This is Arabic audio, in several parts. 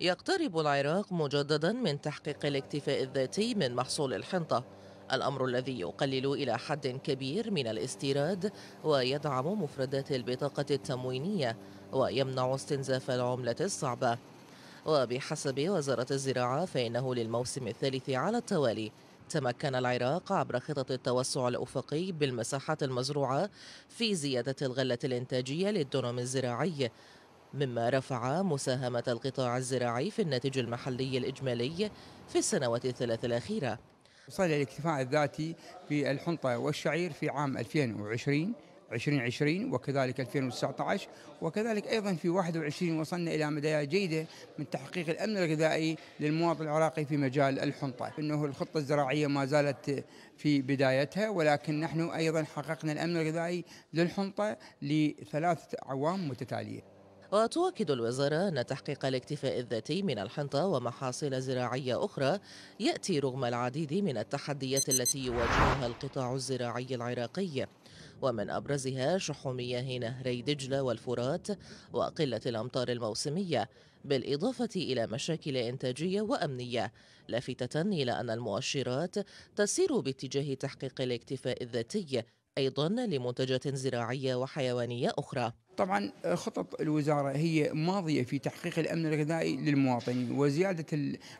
يقترب العراق مجددا من تحقيق الاكتفاء الذاتي من محصول الحنطة الأمر الذي يقلل إلى حد كبير من الاستيراد ويدعم مفردات البطاقة التموينية ويمنع استنزاف العملة الصعبة وبحسب وزارة الزراعة فإنه للموسم الثالث على التوالي تمكن العراق عبر خطط التوسع الأفقي بالمساحات المزروعة في زيادة الغلة الإنتاجية للدنم الزراعي مما رفع مساهمة القطاع الزراعي في الناتج المحلي الإجمالي في السنوات الثلاث الأخيرة وصل الاكتفاء الذاتي في الحنطة والشعير في عام 2020 2020 وكذلك 2019 وكذلك أيضا في 21 وصلنا إلى مدايات جيدة من تحقيق الأمن الغذائي للمواطن العراقي في مجال الحنطة أنه الخطة الزراعية ما زالت في بدايتها ولكن نحن أيضا حققنا الأمن الغذائي للحنطة لثلاثة أعوام متتالية وتؤكد الوزارة أن تحقيق الاكتفاء الذاتي من الحنطة ومحاصيل زراعية أخرى يأتي رغم العديد من التحديات التي يواجهها القطاع الزراعي العراقي ومن أبرزها شح مياه نهري دجلة والفرات وقلة الأمطار الموسمية بالإضافة إلى مشاكل إنتاجية وأمنية لافتة إلى أن المؤشرات تسير باتجاه تحقيق الاكتفاء الذاتي أيضا لمنتجات زراعية وحيوانية أخرى طبعا آه، خطط الوزارة هي ماضية في تحقيق الأمن الغذائي للمواطنين وزيادة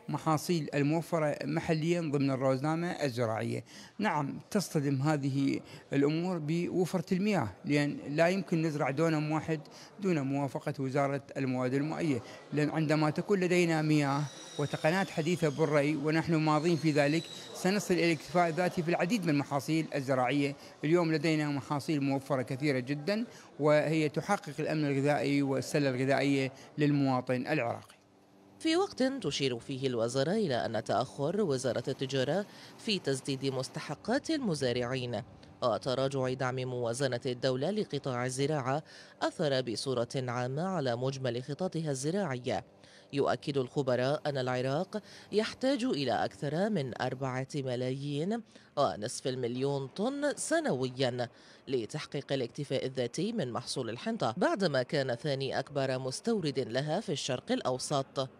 المحاصيل الموفرة محليا ضمن الروزنامة الزراعية نعم تصطدم هذه الأمور بوفرة المياه لأن لا يمكن نزرع دونم واحد دون موافقة وزارة المواد المائية لأن عندما تكون لدينا مياه وتقنيات حديثة بالري ونحن ماضين في ذلك سنصل إلى اكتفاء ذاتي في العديد من المحاصيل الزراعية اليوم لدينا محاصيل موفرة كثيرة جدا وهي تحقق الأمن الغذائي والسلة الغذائية للمواطن العراقي في وقت تشير فيه الوزارة إلى أن تأخر وزارة التجارة في تسديد مستحقات المزارعين وتراجع دعم موازنة الدولة لقطاع الزراعة أثر بصورة عامة على مجمل خططها الزراعية يؤكد الخبراء أن العراق يحتاج إلى أكثر من أربعة ملايين ونصف المليون طن سنويا لتحقيق الاكتفاء الذاتي من محصول الحنطة بعدما كان ثاني أكبر مستورد لها في الشرق الأوسط